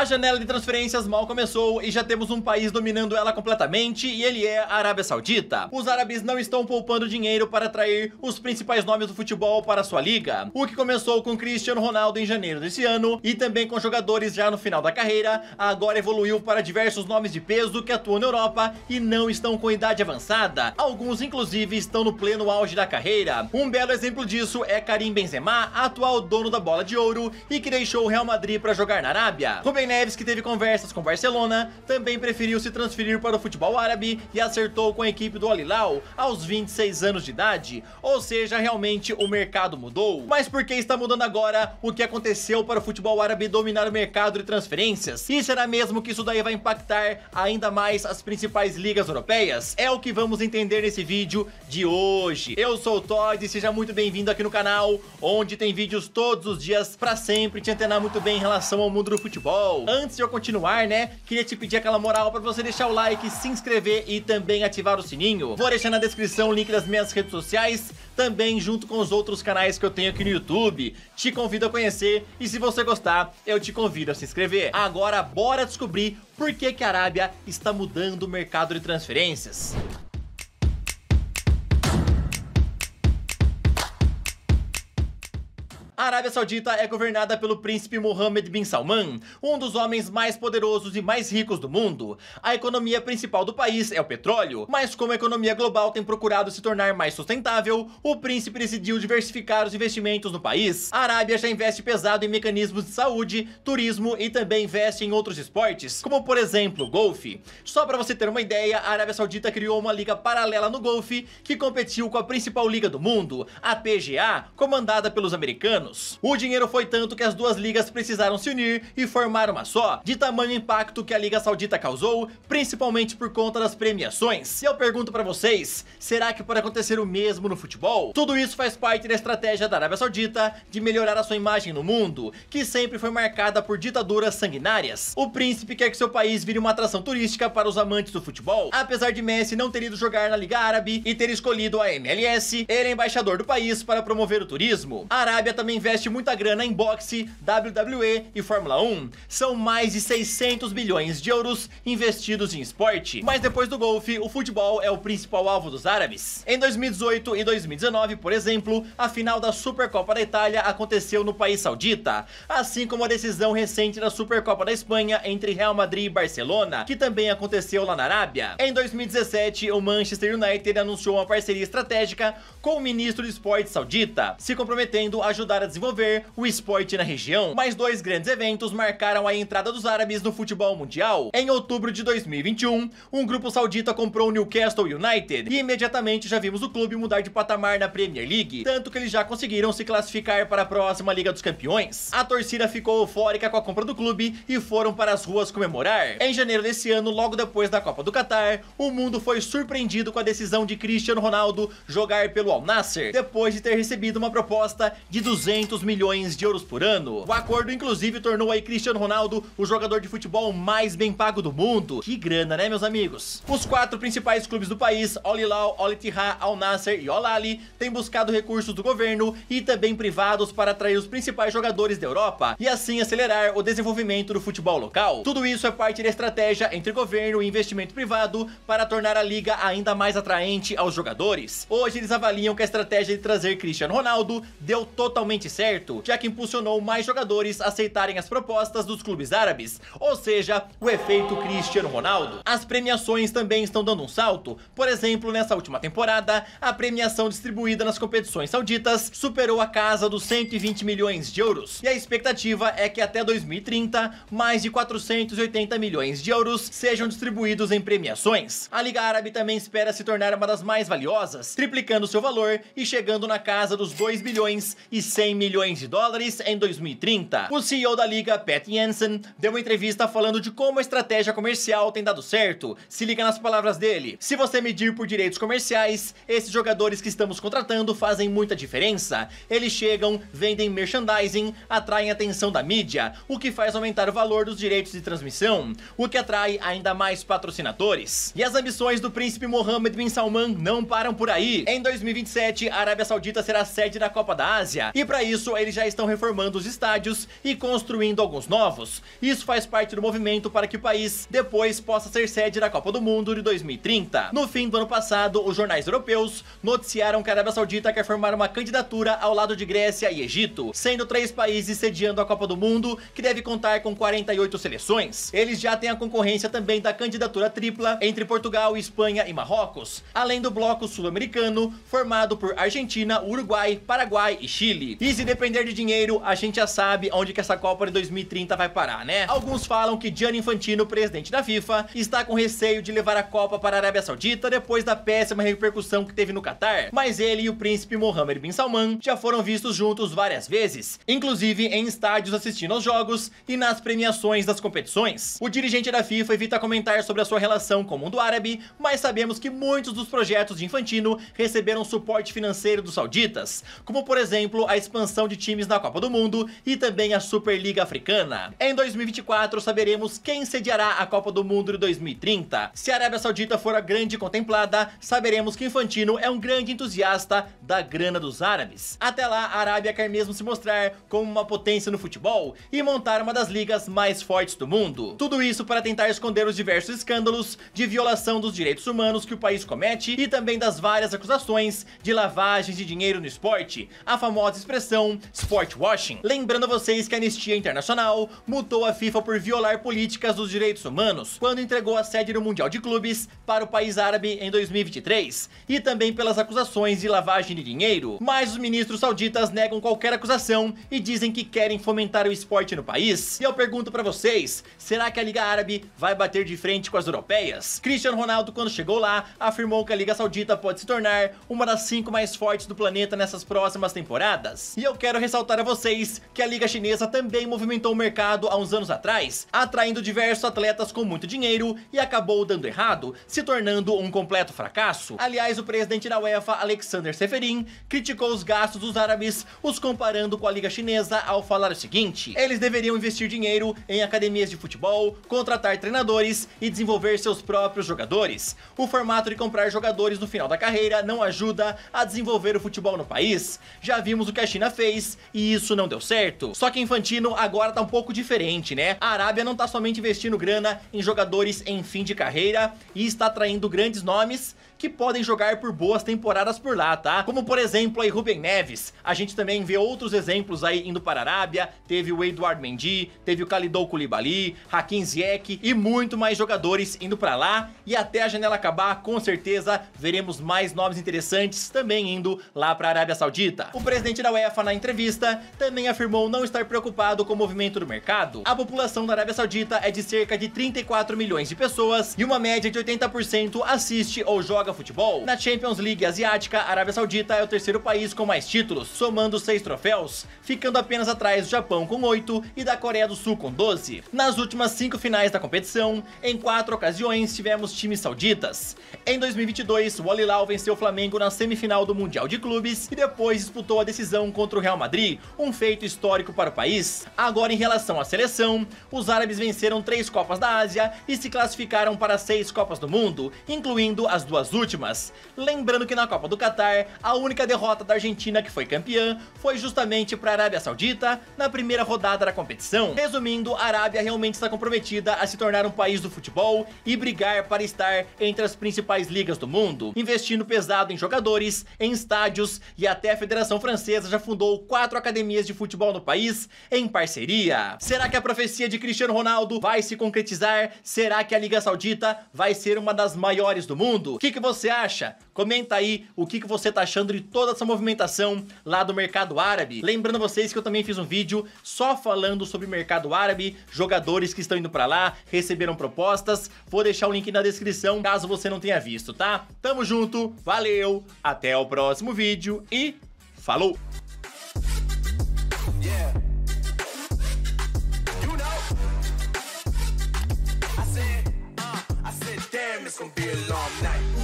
A janela de transferências mal começou e já temos um país dominando ela completamente e ele é a Arábia Saudita. Os árabes não estão poupando dinheiro para atrair os principais nomes do futebol para sua liga, o que começou com Cristiano Ronaldo em janeiro desse ano e também com jogadores já no final da carreira, agora evoluiu para diversos nomes de peso que atuam na Europa e não estão com idade avançada. Alguns inclusive estão no pleno auge da carreira. Um belo exemplo disso é Karim Benzema, atual dono da bola de ouro e que deixou o Real Madrid para jogar na Arábia. Neves, que teve conversas com Barcelona, também preferiu se transferir para o futebol árabe e acertou com a equipe do Al-Hilal aos 26 anos de idade. Ou seja, realmente o mercado mudou. Mas por que está mudando agora o que aconteceu para o futebol árabe dominar o mercado de transferências? E será mesmo que isso daí vai impactar ainda mais as principais ligas europeias? É o que vamos entender nesse vídeo de hoje. Eu sou o Todd, seja muito bem-vindo aqui no canal, onde tem vídeos todos os dias para sempre te antenar muito bem em relação ao mundo do futebol. Antes de eu continuar, né, queria te pedir aquela moral pra você deixar o like, se inscrever e também ativar o sininho. Vou deixar na descrição o link das minhas redes sociais, também junto com os outros canais que eu tenho aqui no YouTube. Te convido a conhecer e se você gostar, eu te convido a se inscrever. Agora, bora descobrir por que, que a Arábia está mudando o mercado de transferências. A Arábia Saudita é governada pelo príncipe Mohammed bin Salman, um dos homens mais poderosos e mais ricos do mundo. A economia principal do país é o petróleo, mas como a economia global tem procurado se tornar mais sustentável, o príncipe decidiu diversificar os investimentos no país. A Arábia já investe pesado em mecanismos de saúde, turismo e também investe em outros esportes, como por exemplo golfe. Só para você ter uma ideia, a Arábia Saudita criou uma liga paralela no golfe que competiu com a principal liga do mundo, a PGA, comandada pelos americanos anos. O dinheiro foi tanto que as duas ligas precisaram se unir e formar uma só, de tamanho impacto que a Liga Saudita causou, principalmente por conta das premiações. E eu pergunto para vocês, será que pode acontecer o mesmo no futebol? Tudo isso faz parte da estratégia da Arábia Saudita de melhorar a sua imagem no mundo, que sempre foi marcada por ditaduras sanguinárias. O príncipe quer que seu país vire uma atração turística para os amantes do futebol. Apesar de Messi não ter ido jogar na Liga Árabe e ter escolhido a MLS, ele é embaixador do país para promover o turismo. A Arábia também investe muita grana em boxe, WWE e Fórmula 1. São mais de 600 bilhões de euros investidos em esporte. Mas depois do golfe, o futebol é o principal alvo dos árabes. Em 2018 e 2019, por exemplo, a final da Supercopa da Itália aconteceu no país saudita, assim como a decisão recente da Supercopa da Espanha entre Real Madrid e Barcelona, que também aconteceu lá na Arábia. Em 2017, o Manchester United anunciou uma parceria estratégica com o ministro do esporte saudita, se comprometendo a ajudar a desenvolver o esporte na região. Mas dois grandes eventos marcaram a entrada dos árabes no futebol mundial. Em outubro de 2021, um grupo saudita comprou o Newcastle United e imediatamente já vimos o clube mudar de patamar na Premier League, tanto que eles já conseguiram se classificar para a próxima Liga dos Campeões. A torcida ficou eufórica com a compra do clube e foram para as ruas comemorar. Em janeiro desse ano, logo depois da Copa do Catar, o mundo foi surpreendido com a decisão de Cristiano Ronaldo jogar pelo Al Nasser, depois de ter recebido uma proposta de 200 milhões de euros por ano. O acordo, inclusive, tornou aí Cristiano Ronaldo o jogador de futebol mais bem pago do mundo. Que grana, né, meus amigos? Os quatro principais clubes do país, Al-Hilal, Al-Ittihad, Al-Nasser e al têm buscado recursos do governo e também privados para atrair os principais jogadores da Europa e assim acelerar o desenvolvimento do futebol local. Tudo isso é parte da estratégia entre governo e investimento privado para tornar a liga ainda mais atraente aos jogadores. Hoje eles avaliam que a estratégia de trazer Cristiano Ronaldo deu totalmente certo, já que impulsionou mais jogadores a aceitarem as propostas dos clubes árabes, ou seja, o efeito Cristiano Ronaldo. As premiações também estão dando um salto, por exemplo, nessa última temporada, a premiação distribuída nas competições sauditas superou a casa dos 120 milhões de euros, e a expectativa é que até 2030, mais de 480 milhões de euros sejam distribuídos em premiações. A Liga Árabe também espera se tornar uma das mais valiosas, triplicando seu valor e chegando na casa dos 2 bilhões e 100 milhões de dólares em 2030. O CEO da liga, Pat Jensen, deu uma entrevista falando de como a estratégia comercial tem dado certo. Se liga nas palavras dele. Se você medir por direitos comerciais, esses jogadores que estamos contratando fazem muita diferença. Eles chegam, vendem merchandising, atraem atenção da mídia, o que faz aumentar o valor dos direitos de transmissão, o que atrai ainda mais patrocinadores. E as ambições do príncipe Mohammed bin Salman não param por aí. Em 2027, a Arábia Saudita será sede da Copa da Ásia. E para para isso, eles já estão reformando os estádios e construindo alguns novos. Isso faz parte do movimento para que o país depois possa ser sede da Copa do Mundo de 2030. No fim do ano passado, os jornais europeus noticiaram que a Arábia Saudita quer formar uma candidatura ao lado de Grécia e Egito, sendo três países sediando a Copa do Mundo, que deve contar com 48 seleções. Eles já têm a concorrência também da candidatura tripla entre Portugal, Espanha e Marrocos, além do bloco sul-americano formado por Argentina, Uruguai, Paraguai e Chile. E que se depender de dinheiro, a gente já sabe onde que essa Copa de 2030 vai parar, né? Alguns falam que Gianni Infantino, presidente da FIFA, está com receio de levar a Copa para a Arábia Saudita depois da péssima repercussão que teve no Catar. Mas ele e o príncipe Mohammed bin Salman já foram vistos juntos várias vezes, inclusive em estádios assistindo aos jogos e nas premiações das competições. O dirigente da FIFA evita comentar sobre a sua relação com o mundo árabe, mas sabemos que muitos dos projetos de Infantino receberam suporte financeiro dos sauditas, como por exemplo a expansão expansão de times na Copa do Mundo e também a Superliga Africana. Em 2024, saberemos quem sediará a Copa do Mundo de 2030. Se a Arábia Saudita for a grande contemplada, saberemos que Infantino é um grande entusiasta da grana dos árabes. Até lá, a Arábia quer mesmo se mostrar como uma potência no futebol e montar uma das ligas mais fortes do mundo. Tudo isso para tentar esconder os diversos escândalos de violação dos direitos humanos que o país comete e também das várias acusações de lavagem de dinheiro no esporte, a famosa expressão operação Sport Washing. Lembrando a vocês que a Anistia Internacional multou a FIFA por violar políticas dos direitos humanos quando entregou a sede do Mundial de Clubes para o país árabe em 2023 e também pelas acusações de lavagem de dinheiro. Mas os ministros sauditas negam qualquer acusação e dizem que querem fomentar o esporte no país. E eu pergunto para vocês, será que a Liga Árabe vai bater de frente com as europeias? Cristiano Ronaldo, quando chegou lá, afirmou que a Liga Saudita pode se tornar uma das cinco mais fortes do planeta nessas próximas temporadas. E eu quero ressaltar a vocês que a Liga Chinesa também movimentou o mercado há uns anos atrás, atraindo diversos atletas com muito dinheiro e acabou dando errado, se tornando um completo fracasso. Aliás, o presidente da UEFA, Alexander Seferin, criticou os gastos dos árabes, os comparando com a Liga Chinesa ao falar o seguinte, eles deveriam investir dinheiro em academias de futebol, contratar treinadores e desenvolver seus próprios jogadores. O formato de comprar jogadores no final da carreira não ajuda a desenvolver o futebol no país. Já vimos o que a China fez e isso não deu certo. Só que Infantino agora tá um pouco diferente, né? A Arábia não tá somente investindo grana em jogadores em fim de carreira e está atraindo grandes nomes que podem jogar por boas temporadas por lá, tá? Como por exemplo aí Rubem Neves. A gente também vê outros exemplos aí indo para a Arábia, teve o Eduardo Mendy, teve o Kalidou Koulibaly, Hakim Ziyech e muito mais jogadores indo para lá. E até a janela acabar, com certeza veremos mais nomes interessantes também indo lá para a Arábia Saudita. O presidente da UEFA na entrevista também afirmou não estar preocupado com o movimento do mercado. A população da Arábia Saudita é de cerca de 34 milhões de pessoas e uma média de 80% assiste ou joga joga futebol. Na Champions League Asiática, a Arábia Saudita é o terceiro país com mais títulos, somando seis troféus, ficando apenas atrás do Japão com oito e da Coreia do Sul com doze Nas últimas cinco finais da competição, em quatro ocasiões tivemos times sauditas. Em 2022, o Al-Hilal venceu o Flamengo na semifinal do Mundial de Clubes e depois disputou a decisão contra o Real Madrid, um feito histórico para o país. Agora, em relação à seleção, os árabes venceram três Copas da Ásia e se classificaram para seis Copas do Mundo, incluindo as duas últimas últimas. Lembrando que na Copa do Catar, a única derrota da Argentina que foi campeã foi justamente para a Arábia Saudita na primeira rodada da competição. Resumindo, a Arábia realmente está comprometida a se tornar um país do futebol e brigar para estar entre as principais ligas do mundo, investindo pesado em jogadores, em estádios e até a Federação Francesa já fundou quatro academias de futebol no país em parceria. Será que a profecia de Cristiano Ronaldo vai se concretizar? Será que a Liga Saudita vai ser uma das maiores do mundo? O que, que você você acha? Comenta aí o que, que você tá achando de toda essa movimentação lá do mercado árabe. Lembrando vocês que eu também fiz um vídeo só falando sobre mercado árabe, jogadores que estão indo para lá, receberam propostas. Vou deixar o link na descrição caso você não tenha visto, tá? Tamo junto, valeu, até o próximo vídeo e falou! Uh, it's gonna be a long night.